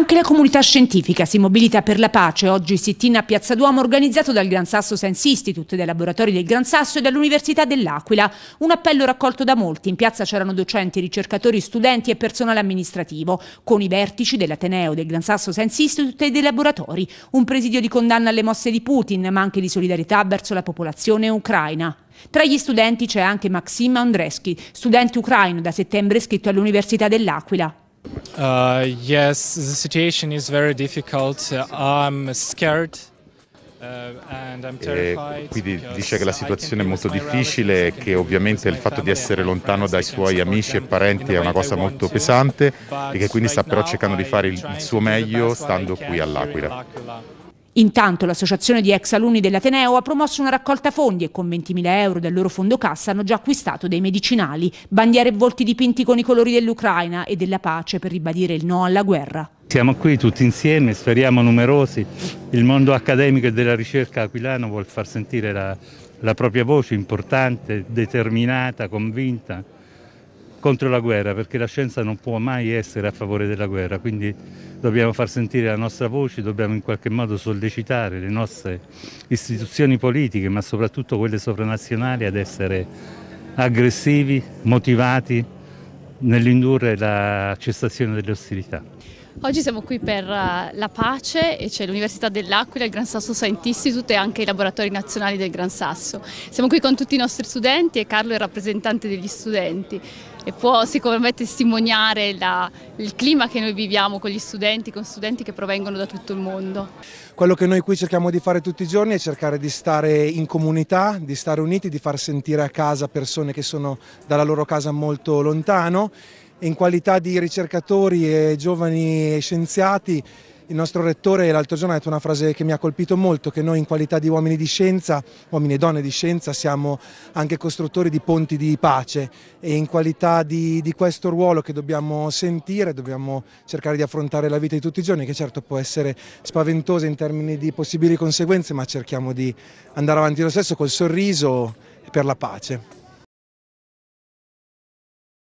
Anche la comunità scientifica si mobilita per la pace. Oggi sit-in a Piazza Duomo organizzato dal Gran Sasso Science Institute, dai laboratori del Gran Sasso e dall'Università dell'Aquila. Un appello raccolto da molti. In piazza c'erano docenti, ricercatori, studenti e personale amministrativo, con i vertici dell'Ateneo, del Gran Sasso Science Institute e dei laboratori. Un presidio di condanna alle mosse di Putin, ma anche di solidarietà verso la popolazione ucraina. Tra gli studenti c'è anche Maxim Andreschi, studente ucraino da settembre iscritto all'Università dell'Aquila. Uh, yes, the situation is very difficult. Uh, I'm scared. Uh, e eh, quindi dice che la situazione è molto difficile e che ovviamente il fatto di essere lontano dai suoi amici e parenti è una cosa molto pesante e che quindi sta però cercando di fare il suo meglio stando qui all'Aquila. Intanto l'associazione di ex alunni dell'Ateneo ha promosso una raccolta fondi e con 20.000 euro del loro fondo cassa hanno già acquistato dei medicinali, bandiere e volti dipinti con i colori dell'Ucraina e della pace per ribadire il no alla guerra. Siamo qui tutti insieme, speriamo numerosi. Il mondo accademico e della ricerca aquilano vuole far sentire la, la propria voce importante, determinata, convinta contro la guerra, perché la scienza non può mai essere a favore della guerra, quindi dobbiamo far sentire la nostra voce, dobbiamo in qualche modo sollecitare le nostre istituzioni politiche, ma soprattutto quelle sovranazionali, ad essere aggressivi, motivati nell'indurre la cessazione delle ostilità. Oggi siamo qui per eh, la pace e c'è l'Università dell'Aquila, il Gran Sasso Science Institute e anche i laboratori nazionali del Gran Sasso. Siamo qui con tutti i nostri studenti e Carlo è il rappresentante degli studenti e può sicuramente testimoniare la, il clima che noi viviamo con gli studenti, con studenti che provengono da tutto il mondo. Quello che noi qui cerchiamo di fare tutti i giorni è cercare di stare in comunità, di stare uniti, di far sentire a casa persone che sono dalla loro casa molto lontano in qualità di ricercatori e giovani scienziati il nostro rettore l'altro giorno ha detto una frase che mi ha colpito molto, che noi in qualità di uomini di scienza, uomini e donne di scienza, siamo anche costruttori di ponti di pace e in qualità di, di questo ruolo che dobbiamo sentire, dobbiamo cercare di affrontare la vita di tutti i giorni, che certo può essere spaventosa in termini di possibili conseguenze, ma cerchiamo di andare avanti lo stesso col sorriso e per la pace.